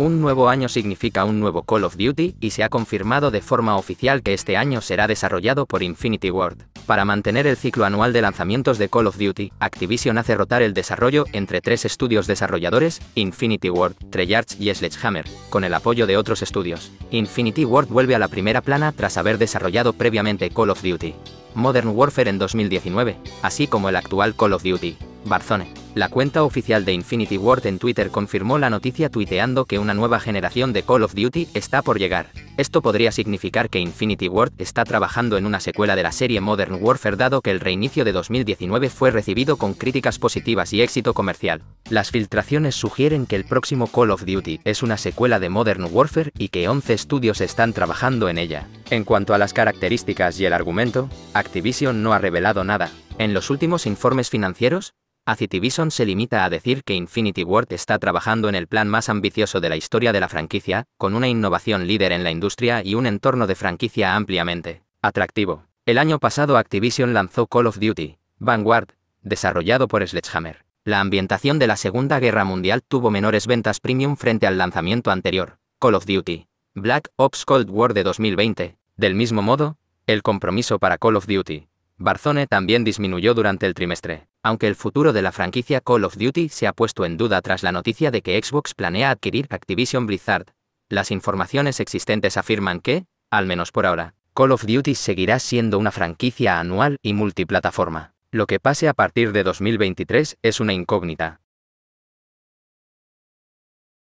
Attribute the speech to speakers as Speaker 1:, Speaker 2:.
Speaker 1: Un nuevo año significa un nuevo Call of Duty y se ha confirmado de forma oficial que este año será desarrollado por Infinity Ward. Para mantener el ciclo anual de lanzamientos de Call of Duty, Activision hace rotar el desarrollo entre tres estudios desarrolladores, Infinity Ward, Treyarch y Sledgehammer, con el apoyo de otros estudios. Infinity Ward vuelve a la primera plana tras haber desarrollado previamente Call of Duty, Modern Warfare en 2019, así como el actual Call of Duty, Barzone. La cuenta oficial de Infinity Ward en Twitter confirmó la noticia tuiteando que una nueva generación de Call of Duty está por llegar. Esto podría significar que Infinity Ward está trabajando en una secuela de la serie Modern Warfare dado que el reinicio de 2019 fue recibido con críticas positivas y éxito comercial. Las filtraciones sugieren que el próximo Call of Duty es una secuela de Modern Warfare y que 11 estudios están trabajando en ella. En cuanto a las características y el argumento, Activision no ha revelado nada. En los últimos informes financieros, Activision se limita a decir que Infinity Ward está trabajando en el plan más ambicioso de la historia de la franquicia, con una innovación líder en la industria y un entorno de franquicia ampliamente atractivo. El año pasado Activision lanzó Call of Duty, Vanguard, desarrollado por Sledgehammer. La ambientación de la Segunda Guerra Mundial tuvo menores ventas premium frente al lanzamiento anterior, Call of Duty, Black Ops Cold War de 2020. Del mismo modo, el compromiso para Call of Duty, Barzone también disminuyó durante el trimestre, aunque el futuro de la franquicia Call of Duty se ha puesto en duda tras la noticia de que Xbox planea adquirir Activision Blizzard. Las informaciones existentes afirman que, al menos por ahora, Call of Duty seguirá siendo una franquicia anual y multiplataforma. Lo que pase a partir de 2023 es una incógnita.